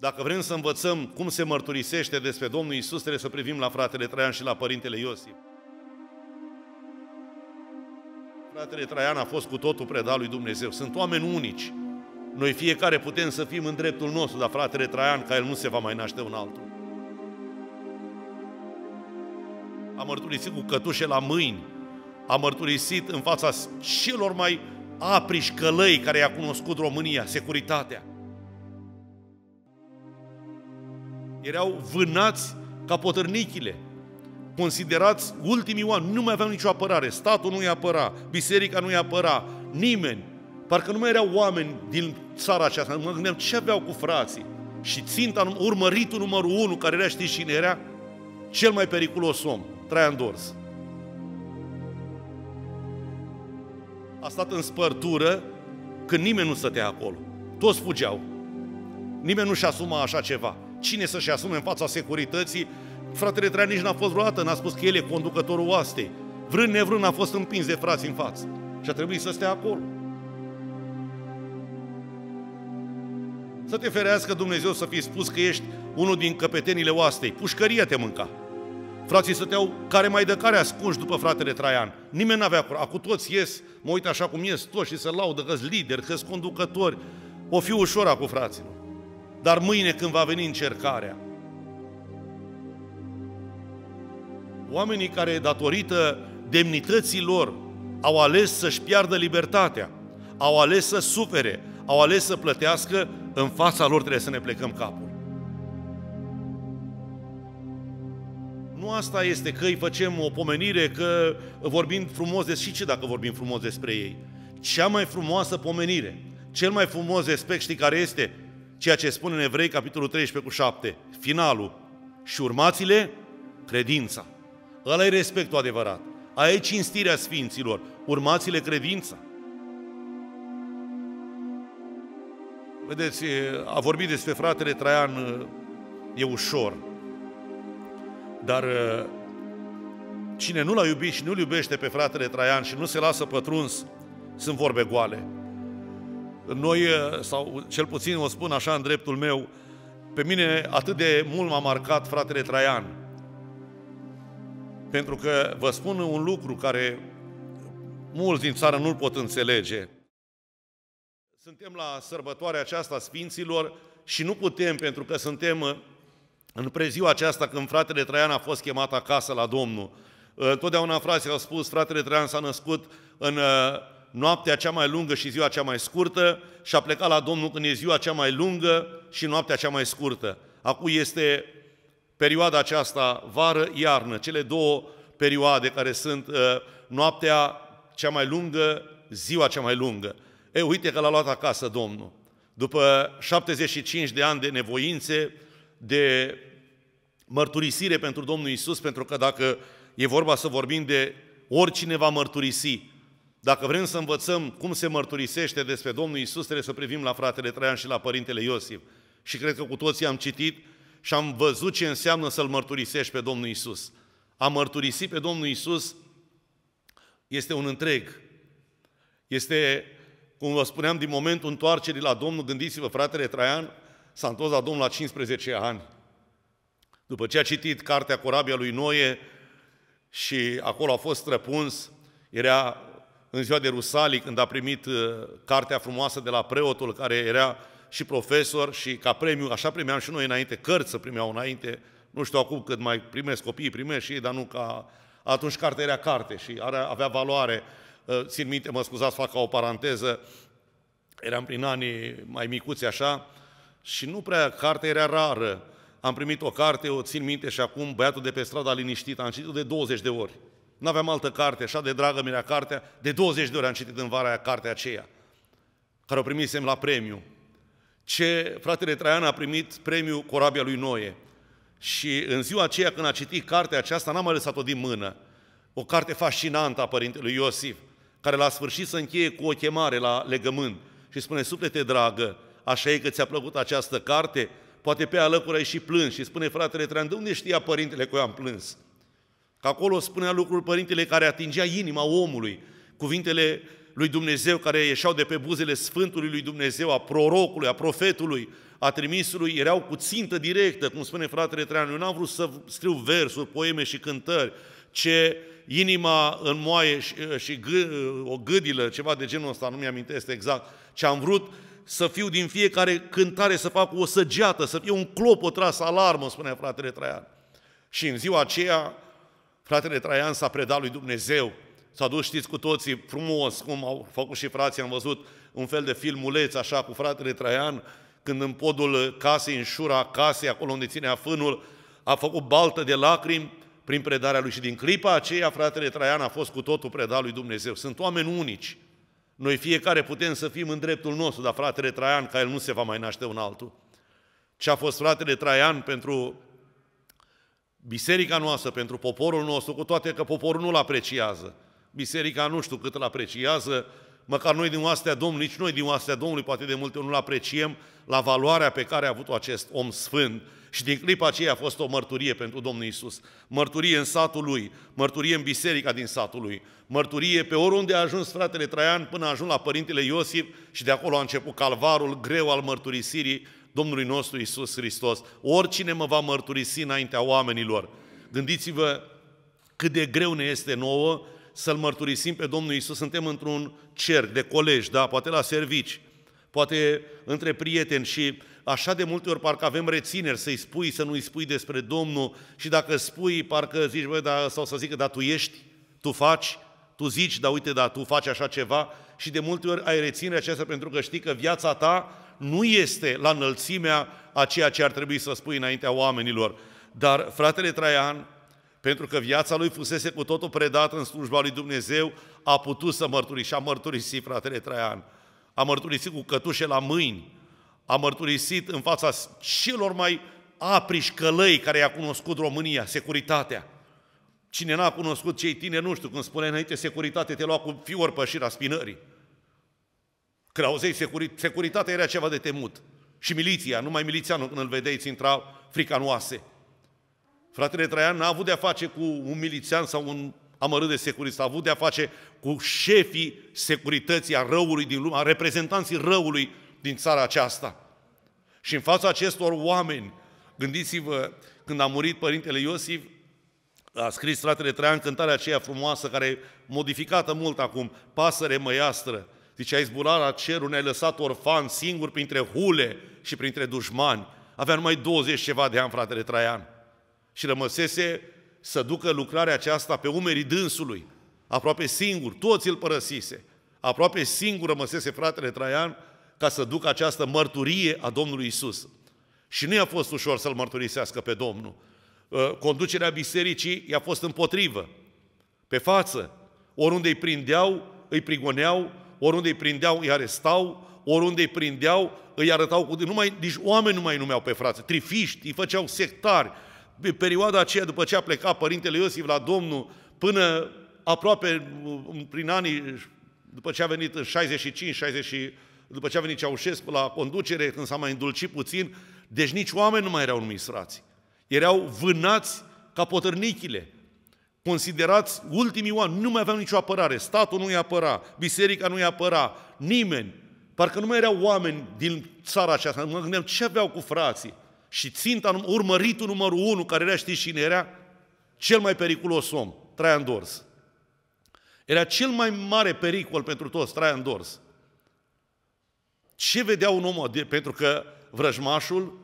Dacă vrem să învățăm cum se mărturisește despre Domnul Isus, trebuie să privim la fratele Traian și la părintele Iosif. Fratele Traian a fost cu totul predat lui Dumnezeu. Sunt oameni unici. Noi fiecare putem să fim în dreptul nostru, dar fratele Traian, ca el nu se va mai naște un altul. A mărturisit cu cătușe la mâini, a mărturisit în fața celor mai apriși călăi care i-a cunoscut România, securitatea. erau vânați ca potărnichile, considerați ultimii oameni, nu mai aveau nicio apărare, statul nu i apăra, biserica nu i apăra, nimeni. Parcă nu mai erau oameni din țara aceasta, mă gândeam ce aveau cu frații. Și ținta, urmăritul numărul unu, care era, știți cine era? Cel mai periculos om, Traian Dors. A stat în spărtură când nimeni nu stătea acolo. Toți fugeau. Nimeni nu-și asuma așa ceva. Cine să-și asume în fața securității? Fratele Traian nici n-a fost vreodată, n-a spus că el e conducătorul oastei. Vrând nevrând a fost împins de frați în față și a trebuit să stea acolo. Să te ferească Dumnezeu să fie spus că ești unul din căpetenile oastei. Pușcăria te mânca. Frații stăteau care mai de care ascunși după fratele Traian. Nimeni n-avea acolo. Acu toți ies, mă uit așa cum ies toți și se laudă că lideri, că conducători. O fi ușor cu fraților. Dar mâine când va veni încercarea, oamenii care, datorită demnității lor, au ales să-și piardă libertatea, au ales să sufere, au ales să plătească, în fața lor trebuie să ne plecăm capul. Nu asta este că îi facem o pomenire, că vorbim frumos despre și ce dacă vorbim frumos despre ei. Cea mai frumoasă pomenire, cel mai frumos respect, știi care este? ceea ce spune în Evrei, capitolul 13 cu 7, finalul. Și urmați-le credința. Ăla e respectul adevărat. Aici e cinstirea sfinților. Urmați-le credința. Vedeți, a vorbit despre fratele Traian e ușor, dar cine nu l-a iubit și nu-l iubește pe fratele Traian și nu se lasă pătruns, sunt vorbe goale. Noi, eh, sau cel puțin o spun așa în dreptul meu, pe mine atât de mult m-a marcat fratele Traian. Pentru că vă spun un lucru care mulți din țară nu-l pot înțelege. Suntem la sărbătoarea aceasta Sfinților și nu putem, pentru că suntem eh, în preziua aceasta când fratele Traian a fost chemat acasă la Domnul. Eh, Totdeauna frații au spus, fratele Traian s-a născut în noaptea cea mai lungă și ziua cea mai scurtă și a plecat la Domnul când e ziua cea mai lungă și noaptea cea mai scurtă. Acum este perioada aceasta, vară-iarnă, cele două perioade care sunt uh, noaptea cea mai lungă, ziua cea mai lungă. E, uite că l-a luat acasă Domnul. După 75 de ani de nevoințe, de mărturisire pentru Domnul Isus, pentru că dacă e vorba să vorbim de oricine va mărturisi, dacă vrem să învățăm cum se mărturisește despre Domnul Isus, trebuie să privim la fratele Traian și la părintele Iosif. Și cred că cu toții am citit și am văzut ce înseamnă să-L mărturisești pe Domnul Isus. A mărturisi pe Domnul Isus este un întreg. Este, cum vă spuneam, din momentul întoarcerii la Domnul, gândiți-vă, fratele Traian s-a întors la Domnul la 15 ani. După ce a citit cartea Corabia lui Noe și acolo a fost răpuns, era în ziua de Rusalii, când a primit uh, cartea frumoasă de la preotul, care era și profesor și ca premiu, așa primeam și noi înainte, cărți să primeau înainte, nu știu acum cât mai primesc copiii, primesc și ei, dar nu ca... Atunci cartea era carte și avea valoare. Uh, țin minte, mă scuzați, fac ca o paranteză, eram prin anii mai micuți așa și nu prea, cartea era rară. Am primit o carte, o țin minte și acum, băiatul de pe stradă liniștit, am citit-o de 20 de ori. Nu aveam altă carte, așa de dragă mi era cartea. De 20 de ori am citit în vara aia cartea aceea, care o primisem la premiu. Ce fratele Traian a primit premiu Corabia lui Noe. Și în ziua aceea când a citit cartea aceasta, n-am mai lăsat-o din mână. O carte fascinantă a părintelui Iosif, care la sfârșit să încheie cu o chemare la legământ și spune, suflete dragă, așa e că ți-a plăcut această carte? Poate pe alăcuri ai și plâns și spune fratele Traian, de unde știa părintele că eu am plâns? Că acolo spunea lucrul Părintele care atingea inima omului, cuvintele lui Dumnezeu care ieșeau de pe buzele Sfântului lui Dumnezeu, a prorocului, a profetului, a trimisului, erau cu țintă directă, cum spune fratele Treanu. Eu n-am vrut să scriu versuri, poeme și cântări, ce inima în moaie și, și gâ, o gâdilă, ceva de genul ăsta, nu mi am exact, ce am vrut să fiu din fiecare cântare, să fac o săgeată, să fie un o tras alarmă, spunea fratele Traian. Și în ziua aceea, Fratele Traian s-a predat lui Dumnezeu, s-a dus, știți cu toții, frumos, cum au făcut și frații, am văzut un fel de filmuleț așa cu fratele Traian, când în podul casei, în șura casei, acolo unde ținea fânul, a făcut baltă de lacrimi prin predarea lui și din clipa aceea fratele Traian a fost cu totul predat lui Dumnezeu. Sunt oameni unici. Noi fiecare putem să fim în dreptul nostru, dar fratele Traian, ca el nu se va mai naște un altul. Ce a fost fratele Traian pentru biserica noastră, pentru poporul nostru, cu toate că poporul nu-l apreciază. Biserica nu știu cât îl apreciază, măcar noi din oastea Domnului, nici noi din oastea Domnului, poate de multe ori nu-l apreciem la valoarea pe care a avut-o acest om sfânt. Și din clipa aceea a fost o mărturie pentru Domnul Isus. Mărturie în satul lui, mărturie în biserica din satul lui, mărturie pe oriunde a ajuns fratele Traian până a ajuns la părintele Iosif și de acolo a început calvarul greu al mărturisirii Domnului nostru Isus Hristos. Oricine mă va mărturisi înaintea oamenilor. Gândiți-vă cât de greu ne este nouă să-L mărturisim pe Domnul Isus. Suntem într-un cerc de colegi, da? poate la servici, poate între prieteni și așa de multe ori parcă avem rețineri să-i spui, să nu-i spui despre Domnul și dacă spui, parcă zici, băi, da, sau să zică, da, tu ești, tu faci, tu zici, da, uite, da, tu faci așa ceva și de multe ori ai reținerea aceasta pentru că știi că viața ta nu este la înălțimea a ceea ce ar trebui să spui înaintea oamenilor. Dar fratele Traian, pentru că viața lui fusese cu totul predată în slujba lui Dumnezeu, a putut să și a mărturisit fratele Traian. A mărturisit cu cătușe la mâini, a mărturisit în fața celor mai apriși călăi care i-a cunoscut România, securitatea. Cine n-a cunoscut cei tineri, nu știu, când spune înainte securitate, te lua cu fior pășirea spinării. Clauzei, securi, securitatea era ceva de temut. Și miliția, numai milițianul când îl vedeai, îți intra fricanoase. Fratele Traian n-a avut de-a face cu un milițian sau un amărât de securist, a avut de-a face cu șefii securității a răului din lume, a reprezentanții răului din țara aceasta. Și în fața acestor oameni, gândiți-vă, când a murit Părintele Iosif, a scris fratele Traian cântarea aceea frumoasă, care e modificată mult acum, Pasăre măiastră, Zice, ai zburat la cerul, ne-ai lăsat orfan singur printre hule și printre dușmani. Avea numai 20 ceva de ani, fratele Traian. Și rămăsese să ducă lucrarea aceasta pe umerii dânsului, aproape singur, toți îl părăsise. Aproape singur rămăsese fratele Traian ca să ducă această mărturie a Domnului Isus. Și nu i-a fost ușor să-l mărturisească pe Domnul. Ă, conducerea bisericii i-a fost împotrivă, pe față. Oriunde îi prindeau, îi prigoneau oriunde îi prindeau, îi arestau, oriunde îi prindeau, îi arătau cu... Nu mai, nici oameni nu mai numeau pe frață, trifiști, îi făceau sectari. Pe perioada aceea, după ce a plecat părintele Iosif la Domnul, până aproape prin anii, după ce a venit în 65, 60, după ce a venit Ceaușescu la conducere, când s-a mai îndulcit puțin, deci nici oameni nu mai erau numiți frați. Erau vânați ca potârnichile. Considerați ultimii oameni, nu mai aveam nicio apărare, statul nu-i apăra, biserica nu-i apăra, nimeni. Parcă nu mai erau oameni din țara aceasta, mă gândeam ce aveau cu frații. Și ținta, urmăritul numărul unu, care era, știți cine era? Cel mai periculos om, Traian Dors. Era cel mai mare pericol pentru toți, Traian Dors. Ce vedea un om? Pentru că vrăjmașul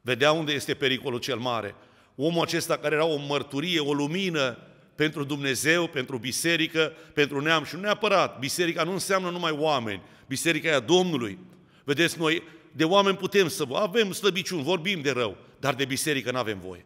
vedea unde este pericolul cel mare. Omul acesta care era o mărturie, o lumină, pentru Dumnezeu, pentru biserică, pentru neam și nu neapărat. Biserica nu înseamnă numai oameni, biserica e a Domnului. Vedeți, noi de oameni putem să avem slăbiciuni, vorbim de rău, dar de biserică nu avem voie.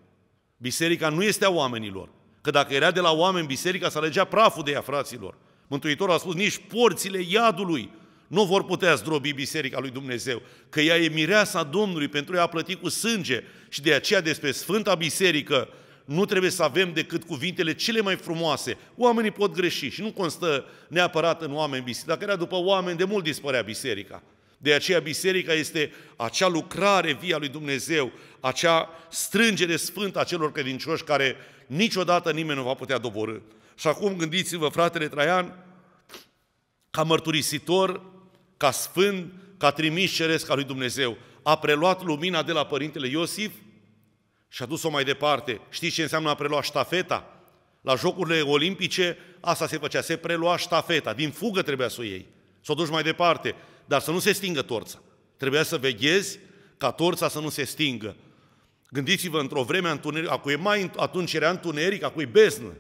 Biserica nu este a oamenilor. Că dacă era de la oameni, biserica s-a legea praful de ea, fraților. Mântuitorul a spus, nici porțile iadului nu vor putea zdrobi biserica lui Dumnezeu, că ea e mireasa Domnului, pentru ea a plătit cu sânge și de aceea despre Sfânta Biserică nu trebuie să avem decât cuvintele cele mai frumoase. Oamenii pot greși și nu constă neapărat în oameni biserică. Dacă era după oameni, de mult dispărea biserica. De aceea biserica este acea lucrare via lui Dumnezeu, acea strângere sfântă a celor credincioși care niciodată nimeni nu va putea doborâ. Și acum gândiți-vă, fratele Traian, ca mărturisitor, ca sfânt, ca trimis ceresc al lui Dumnezeu, a preluat lumina de la Părintele Iosif, și a dus-o mai departe. Știți ce înseamnă a prelua ștafeta? La Jocurile Olimpice asta se făcea, se prelua ștafeta, din fugă trebuia să o iei, să o duci mai departe, dar să nu se stingă torța. Trebuia să veghezi ca torța să nu se stingă. Gândiți-vă, într-o vreme a întuneric, mai, atunci era întuneric, acu e beznă.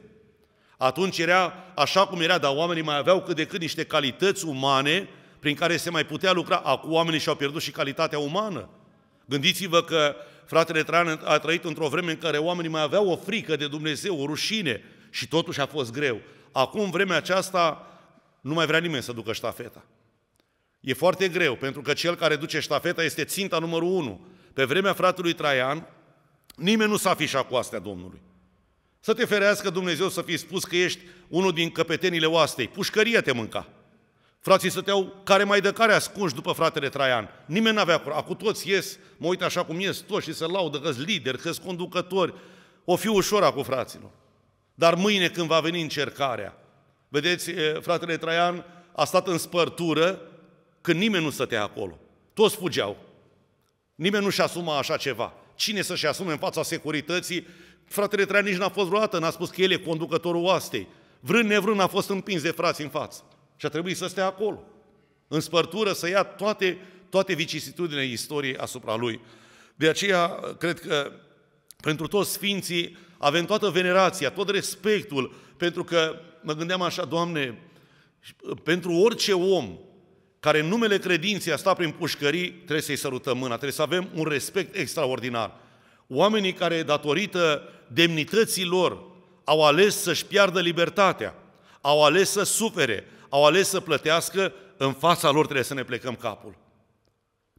Atunci era așa cum era, dar oamenii mai aveau cât de cât niște calități umane prin care se mai putea lucra. Acum oamenii și-au pierdut și calitatea umană. Gândiți-vă că fratele Traian a trăit într-o vreme în care oamenii mai aveau o frică de Dumnezeu, o rușine și totuși a fost greu. Acum, vremea aceasta, nu mai vrea nimeni să ducă ștafeta. E foarte greu, pentru că cel care duce ștafeta este ținta numărul unu. Pe vremea fratelui Traian, nimeni nu s-a afișat cu astea Domnului. Să te ferească Dumnezeu să fi spus că ești unul din căpetenile oastei. Pușcăria te mânca. Frații stăteau care mai de care ascunși după fratele Traian. Nimeni n-avea curaj. Acum toți ies, mă uit așa cum ies toți și se laudă că lideri, că conducători. O fi ușor cu fraților. Dar mâine când va veni încercarea, vedeți, fratele Traian a stat în spărtură când nimeni nu stătea acolo. Toți fugeau. Nimeni nu-și asuma așa ceva. Cine să-și asume în fața securității? Fratele Traian nici n-a fost vreodată, n-a spus că el e conducătorul oastei. Vrând nevrând a fost împins de frați în față. Și a trebuit să stea acolo, în spărtură, să ia toate, toate vicisitudinile istoriei asupra lui. De aceea, cred că pentru toți sfinții avem toată venerația, tot respectul, pentru că mă gândeam așa, Doamne, pentru orice om care în numele credinței a stat prin pușcării, trebuie să-i sărutăm mâna, trebuie să avem un respect extraordinar. Oamenii care, datorită demnității lor, au ales să-și piardă libertatea, au ales să sufere, au ales să plătească, în fața lor trebuie să ne plecăm capul.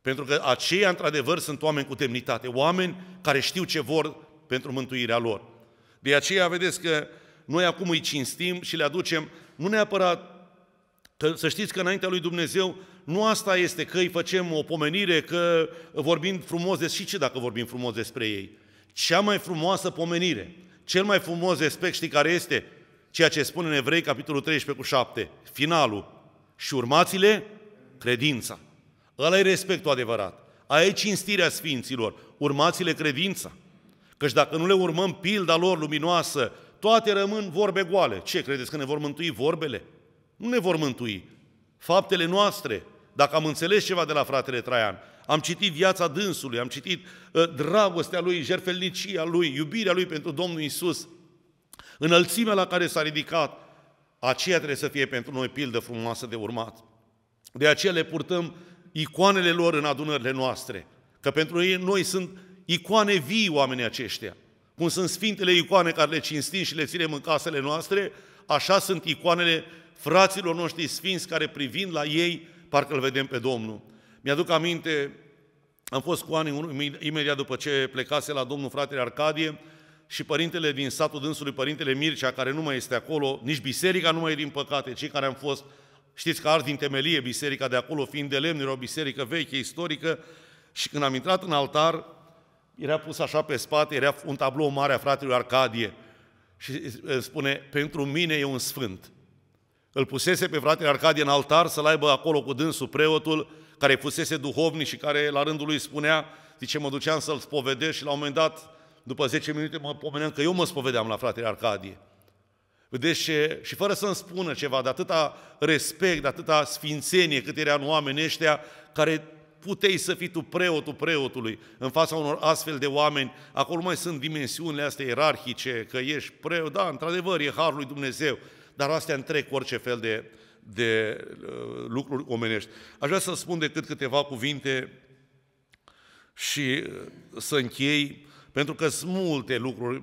Pentru că aceia, într-adevăr, sunt oameni cu demnitate, oameni care știu ce vor pentru mântuirea lor. De aceea, vedeți că noi acum îi cinstim și le aducem, nu neapărat, că, să știți că înaintea lui Dumnezeu nu asta este, că îi facem o pomenire, că vorbim frumos, despre și ce dacă vorbim frumos despre ei? Cea mai frumoasă pomenire, cel mai frumos respect, știi care este? ceea ce spune în Evrei, capitolul 13 cu 7, finalul. Și urmați-le credința. Ăla e respectul adevărat. Aici e cinstirea sfinților. Urmați-le credința. Căci dacă nu le urmăm pilda lor luminoasă, toate rămân vorbe goale. Ce credeți că ne vor mântui vorbele? Nu ne vor mântui. Faptele noastre, dacă am înțeles ceva de la fratele Traian, am citit viața dânsului, am citit uh, dragostea lui, jerfelnicia lui, iubirea lui pentru Domnul Isus, Înălțimea la care s-a ridicat, aceea trebuie să fie pentru noi pildă frumoasă de urmat. De aceea le purtăm icoanele lor în adunările noastre, că pentru ei noi sunt icoane vii oamenii aceștia. Cum sunt sfintele icoane care le cinstim și le ținem în casele noastre, așa sunt icoanele fraților noștri sfinți care privind la ei, parcă îl vedem pe Domnul. Mi-aduc aminte, am fost cu ani imediat după ce plecase la Domnul fratele Arcadie, și părintele din satul dânsului, părintele Mircea, care nu mai este acolo, nici biserica nu mai e din păcate, cei care am fost, știți că ars din temelie biserica de acolo, fiind de lemn, era o biserică veche, istorică, și când am intrat în altar, era pus așa pe spate, era un tablou mare a fratelui Arcadie și spune, pentru mine e un sfânt. Îl pusese pe fratele Arcadie în altar să-l aibă acolo cu dânsul preotul, care fusese duhovnic și care la rândul lui spunea, zice, mă duceam să-l spovedesc și la un moment dat după 10 minute mă pomeneam că eu mă spovedeam la fratele Arcadie. Vedeți ce? Și fără să-mi spună ceva, de atâta respect, de atâta sfințenie cât era în oameni ăștia, care puteai să fii tu preotul preotului în fața unor astfel de oameni. Acolo mai sunt dimensiunile astea ierarhice, că ești preot, da, într-adevăr, e harul lui Dumnezeu, dar astea întrec orice fel de, de uh, lucruri omenești. Aș vrea să spun decât câteva cuvinte și uh, să închei pentru că sunt multe lucruri.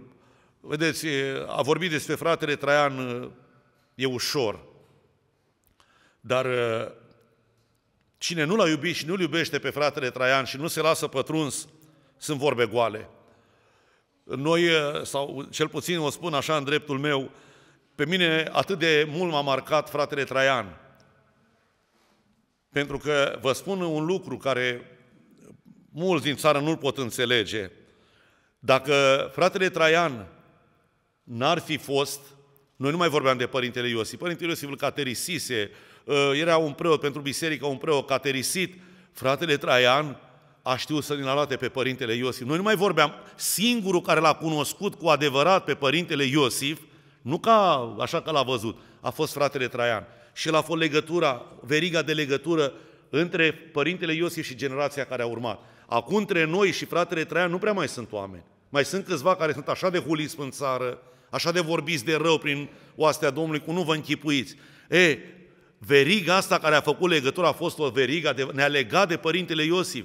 Vedeți, a vorbit despre fratele Traian e ușor, dar cine nu l-a iubit și nu-l iubește pe fratele Traian și nu se lasă pătruns, sunt vorbe goale. Noi, sau cel puțin o spun așa în dreptul meu, pe mine atât de mult m-a marcat fratele Traian. Pentru că vă spun un lucru care mulți din țară nu-l pot înțelege. Dacă fratele Traian n-ar fi fost, noi nu mai vorbeam de Părintele Iosif, Părintele Iosif îl caterisise, ă, era un preot pentru biserică, un preot caterisit, fratele Traian a știut să-l înalate pe Părintele Iosif. Noi nu mai vorbeam, singurul care l-a cunoscut cu adevărat pe Părintele Iosif, nu ca așa că l-a văzut, a fost fratele Traian. Și el a fost legătura, veriga de legătură între Părintele Iosif și generația care a urmat. Acum între noi și fratele Traian nu prea mai sunt oameni. Mai sunt câțiva care sunt așa de huliți în țară, așa de vorbiți de rău prin oastea Domnului, cu nu vă închipuiți. E, veriga asta care a făcut legătura a fost o veriga, de, ne-a legat de Părintele Iosif.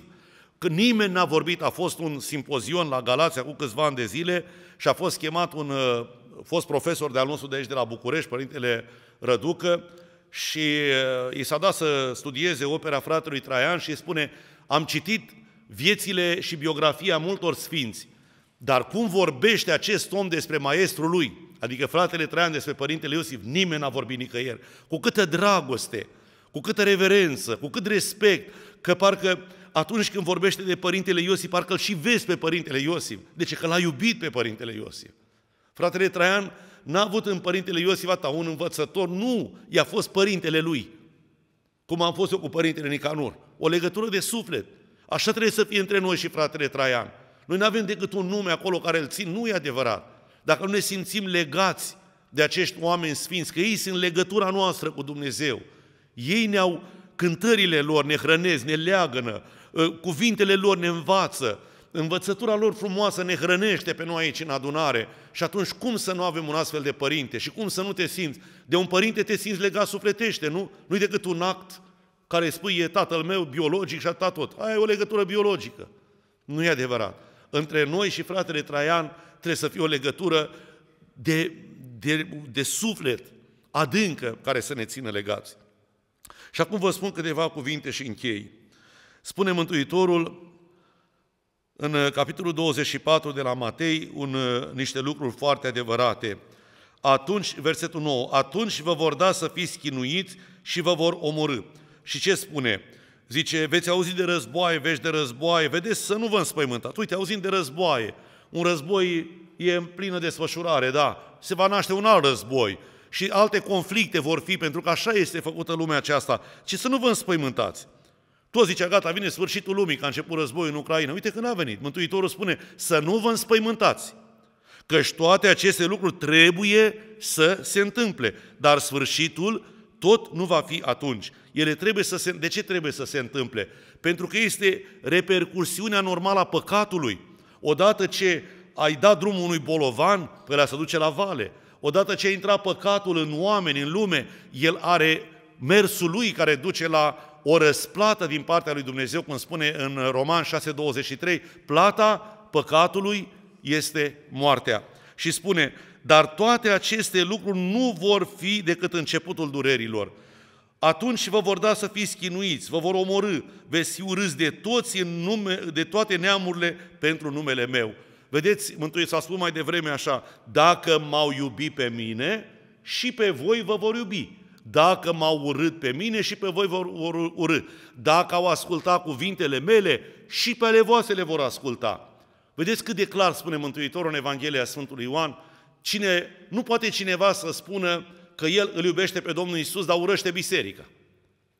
Că nimeni n-a vorbit, a fost un simpozion la Galați cu câțiva ani de zile și a fost chemat un uh, fost profesor de al nostru de aici, de la București, Părintele Răducă, și uh, i s-a dat să studieze opera fratelui Traian și îi spune, am citit viețile și biografia multor sfinți, dar cum vorbește acest om despre maestrul lui, adică fratele Traian despre părintele Iosif, nimeni n-a vorbit nicăieri. Cu câtă dragoste, cu câtă reverență, cu cât respect, că parcă atunci când vorbește de părintele Iosif, parcă îl și vezi pe părintele Iosif. De ce? Că l-a iubit pe părintele Iosif. Fratele Traian n-a avut în părintele Iosif ata un învățător, nu, i-a fost părintele lui. Cum am fost eu cu părintele Nicanor. O legătură de suflet. Așa trebuie să fie între noi și fratele Traian. Noi nu avem decât un nume acolo care îl țin, nu e adevărat. Dacă nu ne simțim legați de acești oameni sfinți, că ei sunt legătura noastră cu Dumnezeu, ei ne-au, cântările lor ne hrănesc, ne leagănă, ă, cuvintele lor ne învață, învățătura lor frumoasă ne hrănește pe noi aici în adunare și atunci cum să nu avem un astfel de părinte și cum să nu te simți? De un părinte te simți legat sufletește, nu? Nu-i decât un act care spui e tatăl meu biologic și atât tot. Aia e o legătură biologică. Nu e adevărat. Între noi și fratele Traian trebuie să fie o legătură de, de, de suflet adâncă care să ne țină legați. Și acum vă spun câteva cuvinte și închei. Spune Mântuitorul în uh, capitolul 24 de la Matei un, uh, niște lucruri foarte adevărate. Atunci, versetul 9, atunci vă vor da să fiți chinuiți și vă vor omorâ și ce spune? Zice, veți auzi de războaie, vești de războaie, vedeți să nu vă înspăimântați. Uite, auzim de războaie. Un război e în plină desfășurare, da. Se va naște un alt război și alte conflicte vor fi, pentru că așa este făcută lumea aceasta. Ci să nu vă înspăimântați. Toți zicea, gata, vine sfârșitul lumii, că a început războiul în Ucraina. Uite când a venit. Mântuitorul spune, să nu vă înspăimântați. Căci toate aceste lucruri trebuie să se întâmple. Dar sfârșitul tot nu va fi atunci. Ele trebuie să se, de ce trebuie să se întâmple? Pentru că este repercursiunea normală a păcatului. Odată ce ai dat drumul unui bolovan, ăla se duce la vale. Odată ce a intrat păcatul în oameni, în lume, el are mersul lui care duce la o răsplată din partea lui Dumnezeu, cum spune în Roman 6,23, plata păcatului este moartea și spune, dar toate aceste lucruri nu vor fi decât începutul durerilor. Atunci vă vor da să fiți chinuiți, vă vor omorâ, veți fi urâți de, toți în nume, de toate neamurile pentru numele meu. Vedeți, s a spus mai devreme așa, dacă m-au iubit pe mine, și pe voi vă vor iubi. Dacă m-au urât pe mine, și pe voi vă vor urâ. Dacă au ascultat cuvintele mele, și pe ale voastre le vor asculta. Vedeți cât de clar spune Mântuitorul în Evanghelia Sfântului Ioan, cine, nu poate cineva să spună că el îl iubește pe Domnul Isus, dar urăște biserica,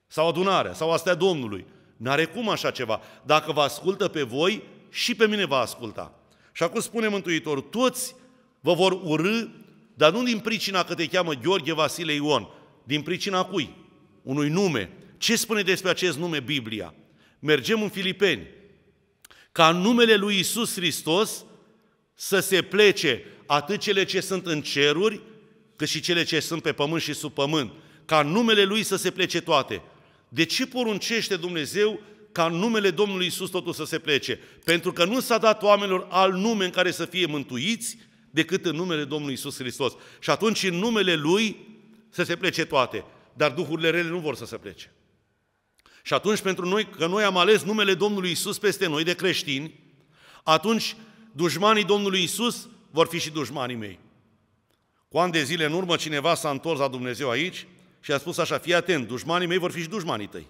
sau adunarea, sau astea Domnului. N-are cum așa ceva. Dacă vă ascultă pe voi, și pe mine va asculta. Și acum spune Mântuitor, toți vă vor urâ, dar nu din pricina că te cheamă Gheorghe Vasile Ion, din pricina cui? Unui nume. Ce spune despre acest nume Biblia? Mergem în Filipeni, ca în numele lui Isus Hristos să se plece atât cele ce sunt în ceruri, cât și cele ce sunt pe pământ și sub pământ, ca în numele Lui să se plece toate. De ce poruncește Dumnezeu ca în numele Domnului Isus totul să se plece? Pentru că nu s-a dat oamenilor al nume în care să fie mântuiți decât în numele Domnului Isus Hristos. Și atunci în numele Lui să se plece toate. Dar duhurile rele nu vor să se plece. Și atunci pentru noi, că noi am ales numele Domnului Isus peste noi de creștini, atunci dușmanii Domnului Isus vor fi și dușmanii mei. Cu ani de zile în urmă cineva s-a întors la Dumnezeu aici și a spus așa, fii atent, dușmanii mei vor fi și dușmanii tăi.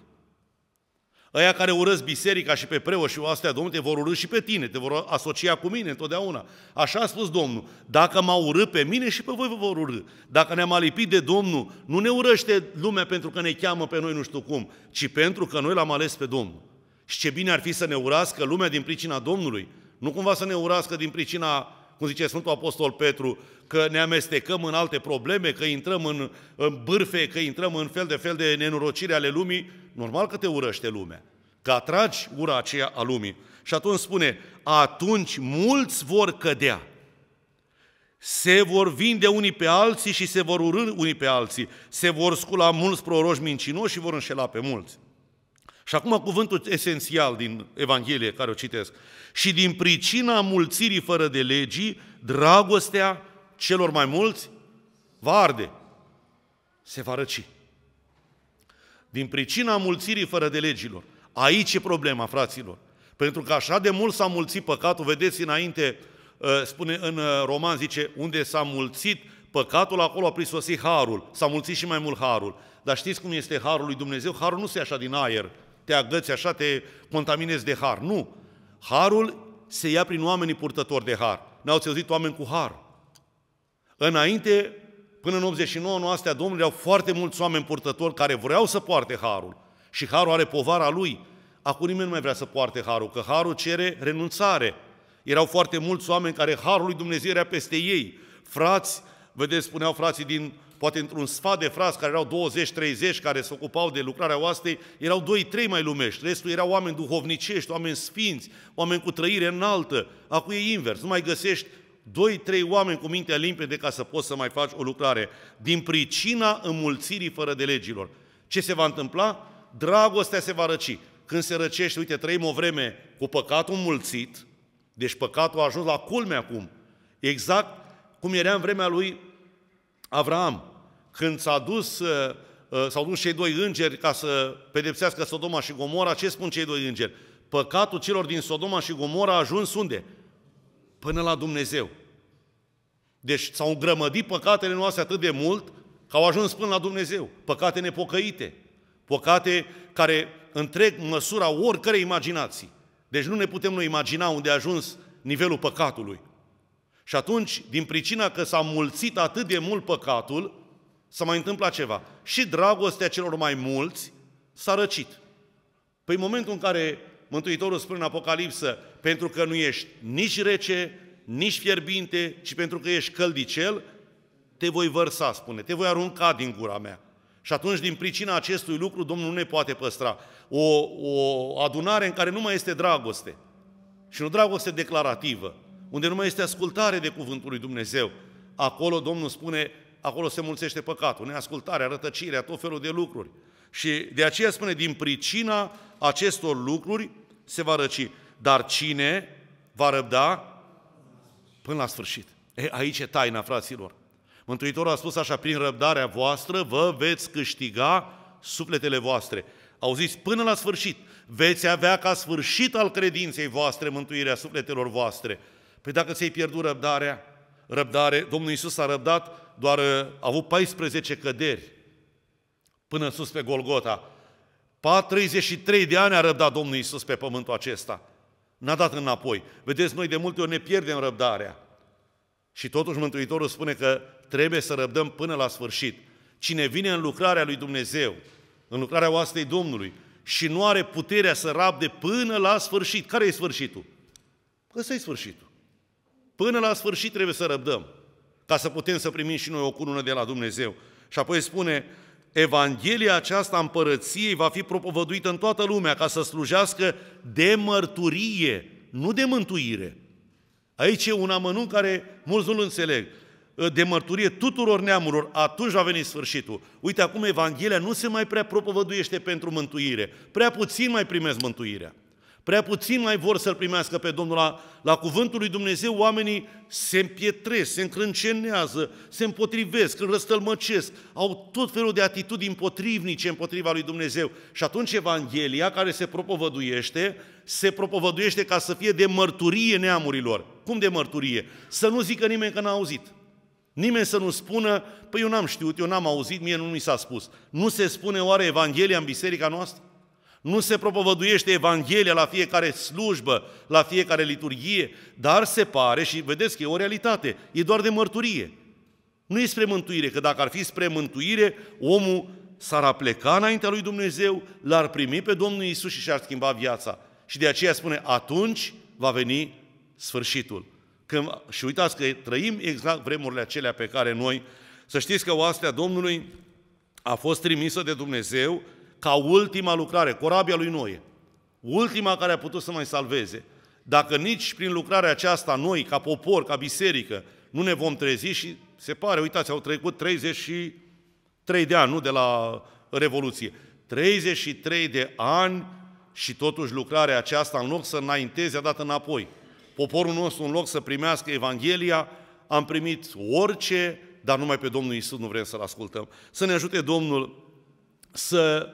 Aia care urăsc biserica și pe preoți și astea, Domnul, te vor urâ și pe tine, te vor asocia cu mine întotdeauna. Așa a spus Domnul, dacă m-au urât pe mine și pe voi vă vor urâ. Dacă ne-am alipit de Domnul, nu ne urăște lumea pentru că ne cheamă pe noi nu știu cum, ci pentru că noi l-am ales pe Domnul. Și ce bine ar fi să ne urască lumea din pricina Domnului, nu cumva să ne urască din pricina cum zice Sfântul Apostol Petru, că ne amestecăm în alte probleme, că intrăm în, în bârfe, că intrăm în fel de fel de nenorocire ale lumii, normal că te urăște lumea, că atragi ura aceea a lumii. Și atunci spune, atunci mulți vor cădea, se vor vinde unii pe alții și se vor urâ unii pe alții, se vor scula mulți proroși mincinoși și vor înșela pe mulți. Și acum cuvântul esențial din Evanghelie care o citesc. Și din pricina mulțirii fără de legii, dragostea celor mai mulți va arde, se va răci. Din pricina mulțirii fără de legilor. Aici e problema, fraților. Pentru că așa de mult s-a mulțit păcatul, vedeți înainte, ă, spune în ă, roman, zice, unde s-a mulțit păcatul, acolo a prisosit harul. S-a mulțit și mai mult harul. Dar știți cum este harul lui Dumnezeu? Harul nu se așa din aer, te agăți așa, te contaminezi de har. Nu! Harul se ia prin oamenii purtători de har. n au auzit oameni cu har. Înainte, până în 89, noastră, Domnului, au foarte mulți oameni purtători care vreau să poarte harul. Și harul are povara lui. Acum nimeni nu mai vrea să poarte harul, că harul cere renunțare. Erau foarte mulți oameni care harul lui Dumnezeu era peste ei. Frați, vedeți, spuneau frații din poate într-un sfat de frați care erau 20-30 care se ocupau de lucrarea oastei, erau 2-3 mai lumești, restul erau oameni duhovnicești, oameni sfinți, oameni cu trăire înaltă, acum e invers, nu mai găsești doi, trei oameni cu mintea limpede ca să poți să mai faci o lucrare, din pricina înmulțirii fără de legilor. Ce se va întâmpla? Dragostea se va răci. Când se răcește, uite, trăim o vreme cu păcatul mulțit, deci păcatul a ajuns la culme acum, exact cum era în vremea lui Avram, când s-a dus, uh, uh, s-au dus cei doi îngeri ca să pedepsească Sodoma și Gomora, ce spun cei doi îngeri? Păcatul celor din Sodoma și Gomora a ajuns unde? Până la Dumnezeu. Deci s-au îngrămădit păcatele noastre atât de mult că au ajuns până la Dumnezeu. Păcate nepocăite, păcate care întreg măsura oricărei imaginații. Deci nu ne putem noi imagina unde a ajuns nivelul păcatului. Și atunci, din pricina că s-a mulțit atât de mult păcatul, s-a mai întâmplat ceva. Și dragostea celor mai mulți s-a răcit. Păi momentul în care Mântuitorul spune în Apocalipsă, pentru că nu ești nici rece, nici fierbinte, ci pentru că ești căldicel, te voi vărsa, spune, te voi arunca din gura mea. Și atunci, din pricina acestui lucru, Domnul nu ne poate păstra. O, o adunare în care nu mai este dragoste. Și nu dragoste declarativă, unde nu mai este ascultare de cuvântul lui Dumnezeu. Acolo Domnul spune, acolo se mulțește păcatul, neascultarea, rătăcirea, tot felul de lucruri. Și de aceea spune, din pricina acestor lucruri se va răci. Dar cine va răbda până la sfârșit? E, aici e taina, fraților. Mântuitorul a spus așa, prin răbdarea voastră vă veți câștiga sufletele voastre. Auziți, până la sfârșit, veți avea ca sfârșit al credinței voastre mântuirea sufletelor voastre. Păi dacă ți-ai pierdut răbdarea, răbdare, Domnul Iisus a răbdat, doar uh, a avut 14 căderi până sus pe Golgota. 43 de ani a răbdat Domnul Iisus pe pământul acesta. N-a dat înapoi. Vedeți, noi de multe ori ne pierdem răbdarea. Și totuși Mântuitorul spune că trebuie să răbdăm până la sfârșit. Cine vine în lucrarea lui Dumnezeu, în lucrarea oastei Domnului, și nu are puterea să rabde până la sfârșit. Care e sfârșitul? Ăsta e sfârșitul. Până la sfârșit trebuie să răbdăm, ca să putem să primim și noi o cunună de la Dumnezeu. Și apoi spune, Evanghelia aceasta împărăției va fi propovăduită în toată lumea ca să slujească de mărturie, nu de mântuire. Aici e un amănunt care mulți nu-l înțeleg. De mărturie tuturor neamurilor, atunci va veni sfârșitul. Uite, acum Evanghelia nu se mai prea propovăduiește pentru mântuire. Prea puțin mai primesc mântuirea. Prea puțin mai vor să-L primească pe Domnul. La, la cuvântul lui Dumnezeu oamenii se împietresc, se încrâncenează, se împotrivesc, îl răstălmăcesc, au tot felul de atitudini împotrivnice împotriva lui Dumnezeu. Și atunci Evanghelia, care se propovăduiește, se propovăduiește ca să fie de mărturie neamurilor. Cum de mărturie? Să nu zică nimeni că n-a auzit. Nimeni să nu spună, păi eu n-am știut, eu n-am auzit, mie nu mi s-a spus. Nu se spune oare Evanghelia în biserica noastră? Nu se propovăduiește Evanghelia la fiecare slujbă, la fiecare liturgie, dar se pare, și vedeți că e o realitate, e doar de mărturie. Nu e spre mântuire, că dacă ar fi spre mântuire, omul s-ar apleca înaintea lui Dumnezeu, l-ar primi pe Domnul Isus și și-ar schimba viața. Și de aceea spune, atunci va veni sfârșitul. Când, și uitați că trăim exact vremurile acelea pe care noi, să știți că oastea Domnului a fost trimisă de Dumnezeu ca ultima lucrare, corabia lui Noe, ultima care a putut să mai salveze, dacă nici prin lucrarea aceasta noi, ca popor, ca biserică, nu ne vom trezi și se pare, uitați, au trecut 33 de ani, nu de la Revoluție, 33 de ani și totuși lucrarea aceasta, în loc să înainteze, a dat înapoi. Poporul nostru, în loc să primească Evanghelia, am primit orice, dar numai pe Domnul Isus nu vrem să-L ascultăm. Să ne ajute Domnul să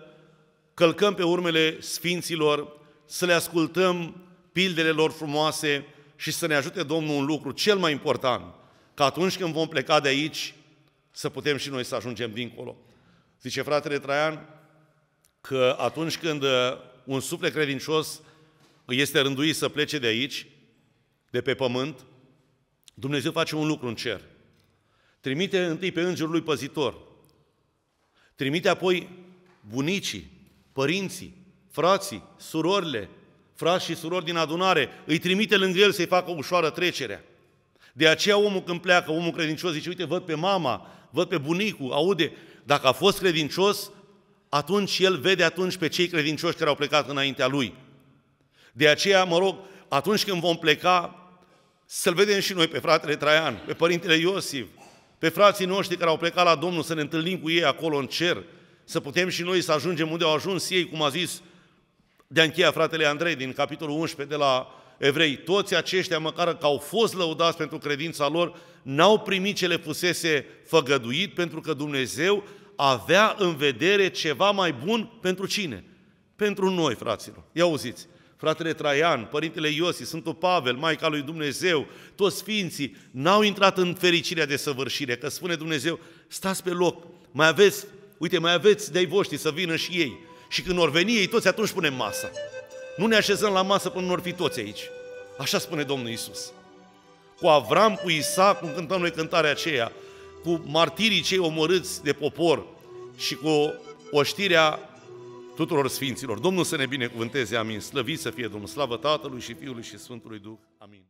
călcăm pe urmele sfinților, să le ascultăm pildele lor frumoase și să ne ajute Domnul un lucru cel mai important, că atunci când vom pleca de aici, să putem și noi să ajungem dincolo. Zice fratele Traian că atunci când uh, un suflet credincios este rânduit să plece de aici, de pe pământ, Dumnezeu face un lucru în cer. Trimite întâi pe îngerul lui păzitor, trimite apoi bunicii, părinții, frații, surorile, frați și surori din adunare, îi trimite lângă el să-i facă ușoară trecerea. De aceea omul când pleacă, omul credincios zice, uite, văd pe mama, văd pe bunicul, aude, dacă a fost credincios, atunci el vede atunci pe cei credincioși care au plecat înaintea lui. De aceea, mă rog, atunci când vom pleca, să-l vedem și noi pe fratele Traian, pe părintele Iosif, pe frații noștri care au plecat la Domnul, să ne întâlnim cu ei acolo în cer, să putem și noi să ajungem unde au ajuns ei, cum a zis de încheia fratele Andrei din capitolul 11 de la evrei. Toți aceștia, măcar că au fost lăudați pentru credința lor, n-au primit ce le fusese făgăduit, pentru că Dumnezeu avea în vedere ceva mai bun pentru cine? Pentru noi, fraților. Ia auziți, fratele Traian, părintele Iosif, Sfântul Pavel, Maica lui Dumnezeu, toți sfinții, n-au intrat în fericirea de săvârșire, că spune Dumnezeu, stați pe loc, mai aveți Uite, mai aveți de-ai voștri să vină și ei. Și când or veni ei toți, atunci punem masa. Nu ne așezăm la masă până nu or fi toți aici. Așa spune Domnul Isus. Cu Avram, cu Isaac, cum cântăm noi cântarea aceea, cu martirii cei omorâți de popor și cu oștirea tuturor sfinților. Domnul să ne binecuvânteze, amin. Slăvit să fie Domnul, slavă Tatălui și Fiului și Sfântului Duh, amin.